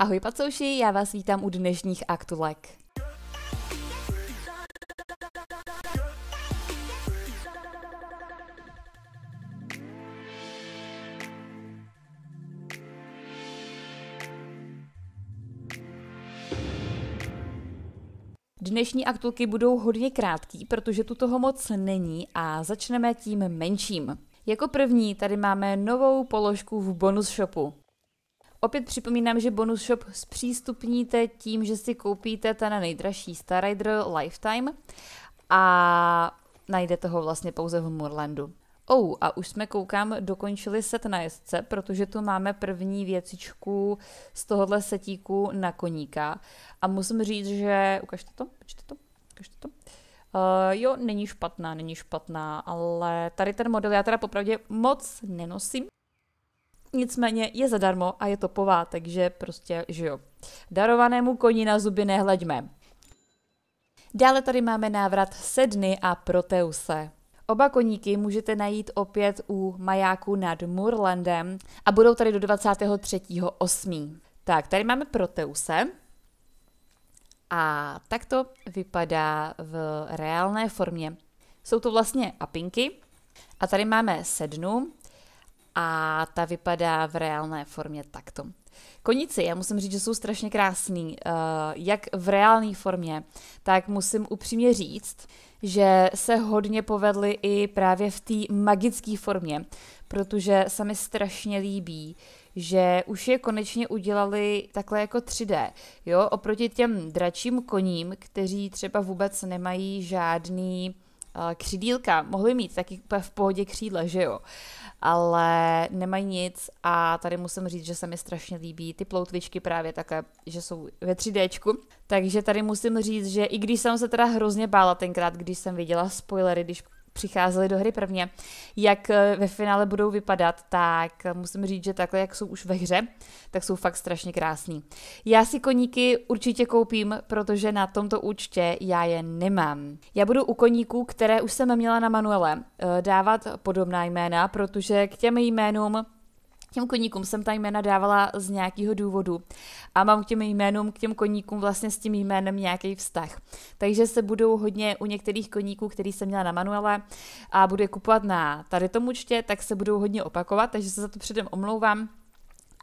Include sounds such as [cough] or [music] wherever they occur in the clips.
Ahoj pacouši, já vás vítám u dnešních Aktulek. Dnešní aktulky budou hodně krátký, protože tu toho moc není a začneme tím menším. Jako první tady máme novou položku v bonus shopu. Opět připomínám, že Bonus Shop zpřístupníte tím, že si koupíte ten nejdražší Star Rider Lifetime a najdete ho vlastně pouze v Moorlandu. Oh, a už jsme, koukám, dokončili set na jezdce, protože tu máme první věcičku z tohohle setíku na koníka. A musím říct, že... Ukažte to, ukažte to, ukažte to. Uh, jo, není špatná, není špatná, ale tady ten model já teda popravdě moc nenosím, Nicméně je zadarmo a je to pová, takže prostě, že jo. Darovanému koni na zuby nehleďme. Dále tady máme návrat Sedny a Proteuse. Oba koníky můžete najít opět u majáku nad Murlandem a budou tady do 23.8. Tak, tady máme Proteuse. A tak to vypadá v reálné formě. Jsou to vlastně apinky. A tady máme sednu, a ta vypadá v reálné formě takto. Konici, já musím říct, že jsou strašně krásný, eh, jak v reálné formě, tak musím upřímně říct, že se hodně povedly i právě v té magické formě, protože se mi strašně líbí, že už je konečně udělali takhle jako 3D, jo, oproti těm dračím koním, kteří třeba vůbec nemají žádný křídílka. Mohli mít taky v pohodě křídla, že jo? Ale nemají nic a tady musím říct, že se mi strašně líbí ty ploutvičky právě také, že jsou ve 3D. Takže tady musím říct, že i když jsem se teda hrozně bála tenkrát, když jsem viděla spoilery, když přicházeli do hry prvně, jak eh, ve finále budou vypadat, tak eh, musím říct, že takhle, jak jsou už ve hře, tak jsou fakt strašně krásný. Já si koníky určitě koupím, protože na tomto účtě já je nemám. Já budu u koníků, které už jsem měla na manuele, eh, dávat podobná jména, protože k těm jménům Těm koníkům jsem ta jména dávala z nějakého důvodu a mám k těm jménům, k těm koníkům vlastně s tím jménem nějaký vztah. Takže se budou hodně u některých koníků, který jsem měla na manuele a budu je kupovat na tady tom účtě, tak se budou hodně opakovat, takže se za to předem omlouvám,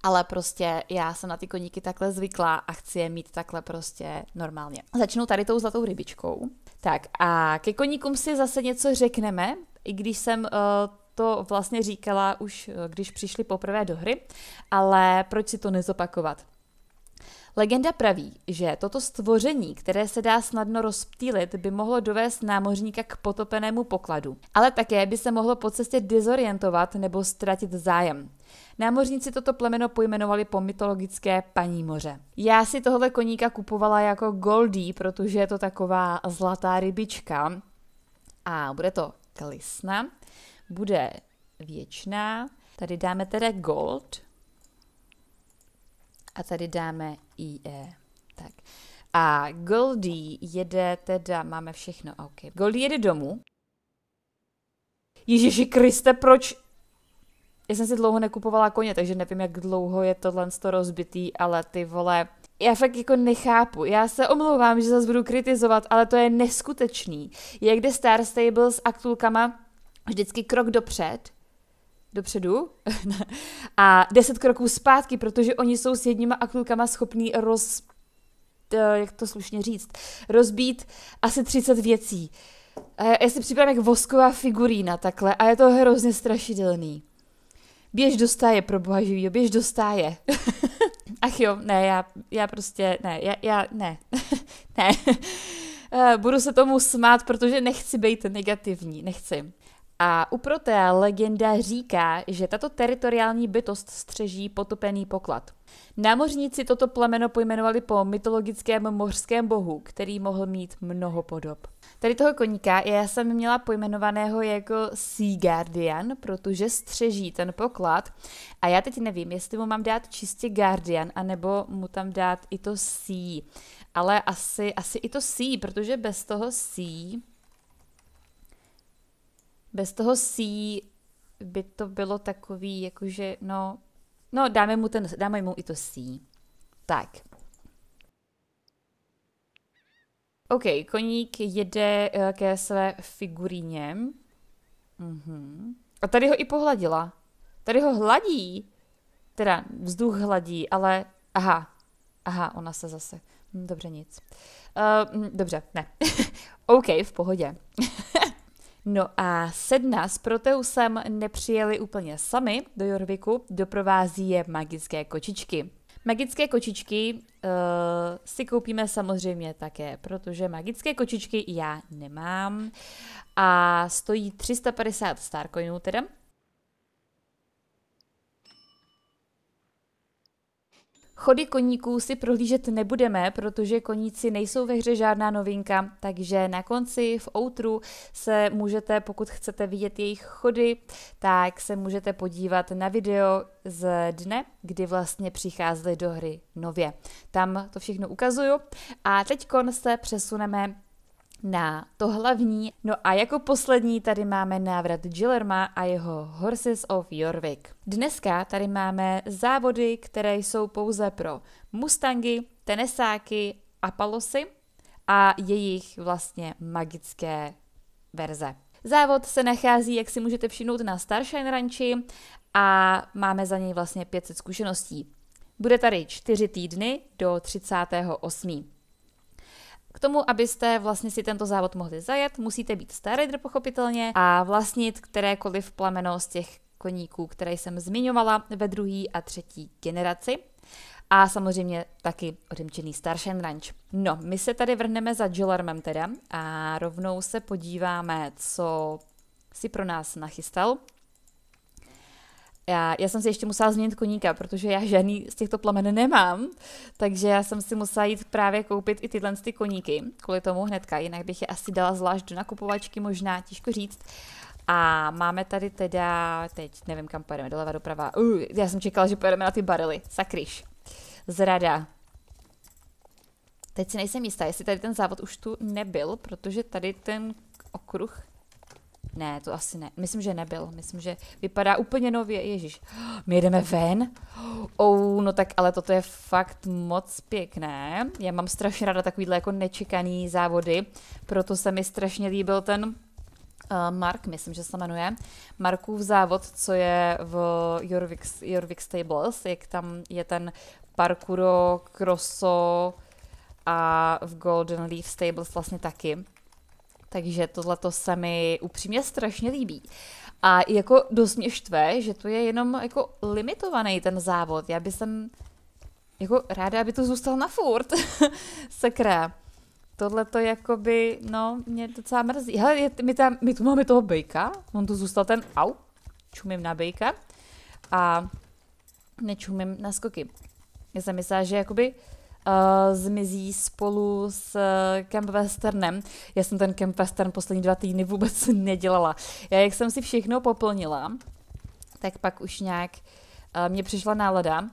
ale prostě já jsem na ty koníky takhle zvyklá a chci je mít takhle prostě normálně. Začnu tady tou zlatou rybičkou. Tak a ke koníkům si zase něco řekneme, i když jsem uh, to vlastně říkala už, eh, když přišli poprvé do hry, ale proč si to nezopakovat? Legenda praví, že toto stvoření, které se dá snadno rozptýlit, by mohlo dovést námořníka k potopenému pokladu, ale také by se mohlo po cestě dezorientovat nebo ztratit zájem. Námořníci toto plemeno pojmenovali po mytologické paní moře. Já si tohle koníka kupovala jako Goldie, protože je to taková zlatá rybička a bude to klisna bude věčná. Tady dáme teda gold a tady dáme IE. Tak. A Goldie jede teda, máme všechno, ok. Goldie jede domů. Ježíši Kriste, proč? Já jsem si dlouho nekupovala koně, takže nevím, jak dlouho je tohle to rozbitý, ale ty vole, já fakt jako nechápu. Já se omlouvám, že zase budu kritizovat, ale to je neskutečný. Jak jde Star Stables s aktulkama vždycky krok dopřed, dopředu [laughs] a deset kroků zpátky, protože oni jsou s jedníma akulkama schopní roz... jak to slušně říct, rozbít asi 30 věcí. Já si připravím jak vosková figurína takhle a je to hrozně strašidelný. Běž do stáje, pro boha živýho, běž do stáje. [laughs] Ach jo, ne, já, já prostě, ne, já, já ne, [laughs] ne. Eh, budu se tomu smát, protože nechci být negativní, nechci. A u Protea legenda říká, že tato teritoriální bytost střeží potopený poklad. Námořníci toto plemeno pojmenovali po mytologickém mořském bohu, který mohl mít mnoho podob. Tady toho koníka já jsem měla pojmenovaného jako Sea Guardian, protože střeží ten poklad a já teď nevím, jestli mu mám dát čistě Guardian, anebo mu tam dát i to Sea. Ale asi, asi i to Sea, protože bez toho Sea bez toho sí by to bylo takový, jakože, no, no dáme mu, ten, dáme mu i to sí. Tak. OK, koník jede eh, ke své figuríně. Mhm. A tady ho i pohladila. Tady ho hladí. Teda vzduch hladí, ale aha, aha, ona se zase. Hm, dobře, nic. Uh, dobře, ne. [laughs] OK, v pohodě. [laughs] No a sedna s Proteusem nepřijeli úplně sami do Jorviku, doprovází je magické kočičky. Magické kočičky uh, si koupíme samozřejmě také, protože magické kočičky já nemám a stojí 350 starcoinů teda, Chody koníků si prohlížet nebudeme, protože koníci nejsou ve hře žádná novinka, takže na konci v outru se můžete, pokud chcete vidět jejich chody, tak se můžete podívat na video z dne, kdy vlastně přicházely do hry nově. Tam to všechno ukazuju. A teď se přesuneme na to hlavní. No a jako poslední tady máme návrat Gillerma a jeho Horses of Jorvik. Dneska tady máme závody, které jsou pouze pro Mustangy, tenesáky a palosy a jejich vlastně magické verze. Závod se nachází, jak si můžete všimnout, na Starshine Ranchi a máme za něj vlastně 500 zkušeností. Bude tady 4 týdny do 38. K tomu, abyste vlastně si tento závod mohli zajet, musíte být starý pochopitelně a vlastnit kterékoliv plameno z těch koníků, které jsem zmiňovala ve druhé a třetí generaci a samozřejmě taky odemčený Starshine Ranch. No, my se tady vrhneme za Jillarmem teda a rovnou se podíváme, co si pro nás nachystal já, já jsem si ještě musela změnit koníka, protože já žádný z těchto plamen nemám, takže já jsem si musela jít právě koupit i tyhle ty koníky, kvůli tomu hnedka, jinak bych je asi dala zvlášť do nakupovačky, možná, těžko říct. A máme tady teda, teď nevím kam pojedeme, doleva doprava, uh, já jsem čekala, že pojedeme na ty barely, sakryš, zrada. Teď si nejsem jistá, jestli tady ten závod už tu nebyl, protože tady ten okruh ne, to asi ne. Myslím, že nebyl. Myslím, že vypadá úplně nově. Ježíš, [gasps] my jedeme ven? [gasps] Oh, no tak ale toto je fakt moc pěkné. Já mám strašně ráda takovýhle jako nečekaný závody, proto se mi strašně líbil ten eh, Mark, myslím, že se jmenuje, Markův závod, co je v Jorvik, Jorvik Stables, jak tam je ten parkuro, crosso a v Golden Leaf Stables vlastně taky. Takže tohle se mi upřímně strašně líbí. A jako dost mě štve, že to je jenom jako limitovaný ten závod. Já bych jsem jako ráda, aby to zůstal na furt. [laughs] Sakra. Tohle to jakoby, no, mě docela mrzí. Hele, je, my, tam, my tu máme toho bejka, on tu zůstal ten, au, čumím na bejka a nečumím na skoky. Já jsem myslela, že jakoby uh, zmizí spolu s uh, Camp Westernem. Já jsem ten Camp Western poslední dva týdny vůbec [laughs] nedělala. Já jak jsem si všechno poplnila, tak pak už nějak uh, mě přišla nálada.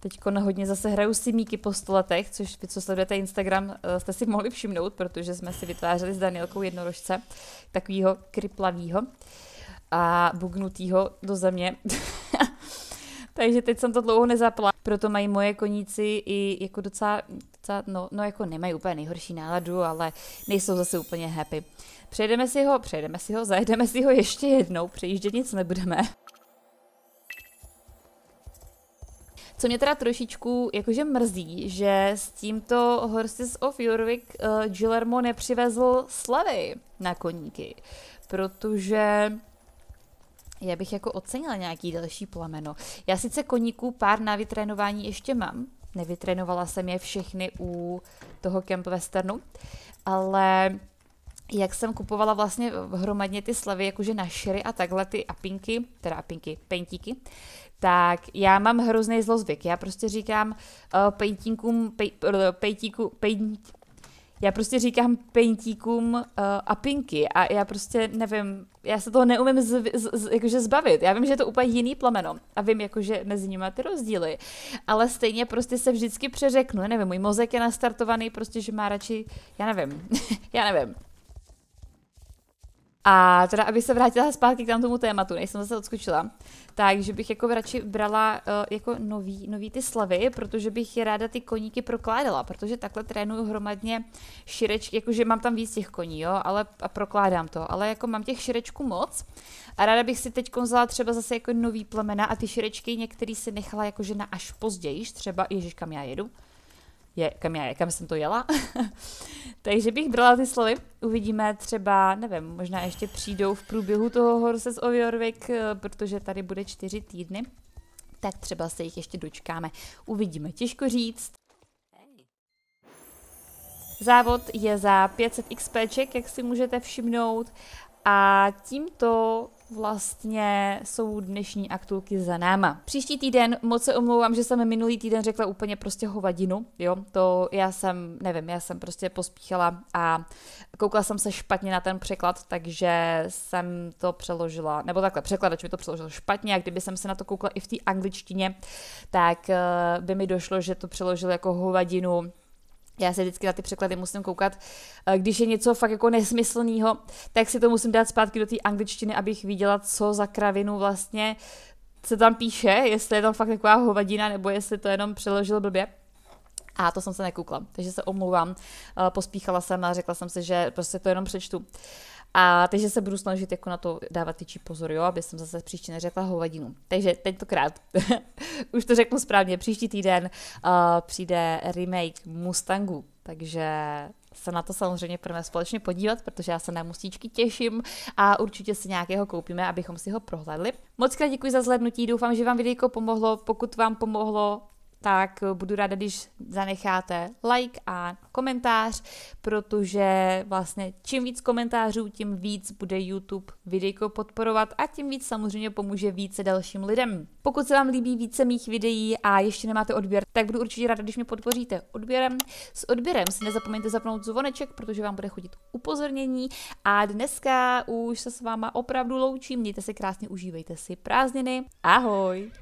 Teď hodně zase hraju simíky po stoletech, což vy, co sledujete Instagram, jste si mohli všimnout, protože jsme si vytvářeli s Danielkou jednorožce, takovýho kriplavýho a bugnutýho do země. [laughs] takže teď jsem to dlouho nezapla. Proto mají moje koníci i jako docela, docela no, no jako nemají úplně nejhorší náladu, ale nejsou zase úplně happy. Přejdeme si ho, přejdeme si ho, zajedeme si ho ještě jednou, přejíždět nic nebudeme. Co mě teda trošičku jakože mrzí, že s tímto Horses of Jorvik uh, eh, nepřivezl slevy na koníky, protože já bych jako ocenila nějaký další plameno. Já sice koníků pár na vytrénování ještě mám, nevytrénovala jsem je všechny u toho Camp Westernu, ale jak jsem kupovala vlastně hromadně ty slavy, jakože na šery a takhle ty apinky, teda apinky, pentíky, tak já mám hrozný zlozvyk. Já prostě říkám uh, eh, pejtíkům, pej, eh, pejtíku, pejt, já prostě říkám pejtíkům uh, eh, apinky a já prostě nevím, já se toho neumím z, z, z, jakože zbavit. Já vím, že je to úplně jiný plameno a vím, jakože mezi nimi ty rozdíly, ale stejně prostě se vždycky přeřeknu, já nevím, můj mozek je nastartovaný prostě, že má radši, já nevím, [laughs] já nevím, a teda, abych se vrátila zpátky k tomu tématu, než jsem zase odskočila, takže bych jako radši brala uh, jako nový, nový ty slavy, protože bych je ráda ty koníky prokládala, protože takhle trénuju hromadně širečky, jakože mám tam víc těch koní, jo, ale a prokládám to, ale jako mám těch širečků moc a ráda bych si teď vzala třeba zase jako nový plemena a ty širečky některý si nechala jakože na až později, třeba, ježiš, kam já jedu, je, kam já kam jsem to jela. [laughs] Takže bych brala ty slovy. Uvidíme třeba, nevím, možná ještě přijdou v průběhu toho Horses of Jorvik, eh, protože tady bude čtyři týdny. Tak třeba se jich ještě dočkáme. Uvidíme, těžko říct. Závod je za 500 XP, jak si můžete všimnout. A tímto vlastně jsou dnešní aktulky za náma. Příští týden moc se omlouvám, že jsem minulý týden řekla úplně prostě hovadinu, jo, to já jsem, nevím, já jsem prostě pospíchala a koukala jsem se špatně na ten překlad, takže jsem to přeložila, nebo takhle, překladač mi to přeložil špatně a kdyby jsem se na to koukla i v té angličtině, tak eh, by mi došlo, že to přeložil jako hovadinu já se vždycky na ty překlady musím koukat. Eh, když je něco fakt jako nesmyslného, tak si to musím dát zpátky do té angličtiny, abych viděla, co za kravinu vlastně se tam píše, jestli je tam fakt taková hovadina, nebo jestli to jenom přeložil blbě. A to jsem se nekoukla, takže se omlouvám. Eh, pospíchala jsem a řekla jsem si, že prostě to jenom přečtu. A takže se budu snažit jako na to dávat větší pozor, jo, aby jsem zase příště neřekla hovadinu. Takže tentokrát, [laughs] už to řeknu správně, příští týden uh, přijde remake Mustangu, takže se na to samozřejmě půjdeme společně podívat, protože já se na mustíčky těším a určitě si nějakého koupíme, abychom si ho prohlédli. Moc krát děkuji za zhlednutí, doufám, že vám videjko pomohlo. Pokud vám pomohlo, tak budu ráda, když zanecháte like a komentář, protože vlastně čím víc komentářů, tím víc bude YouTube videjko podporovat a tím víc samozřejmě pomůže více dalším lidem. Pokud se vám líbí více mých videí a ještě nemáte odběr, tak budu určitě ráda, když mě podpoříte odběrem. S odběrem si nezapomeňte zapnout zvoneček, protože vám bude chodit upozornění a dneska už se s váma opravdu loučím. Mějte se krásně, užívejte si prázdniny. Ahoj!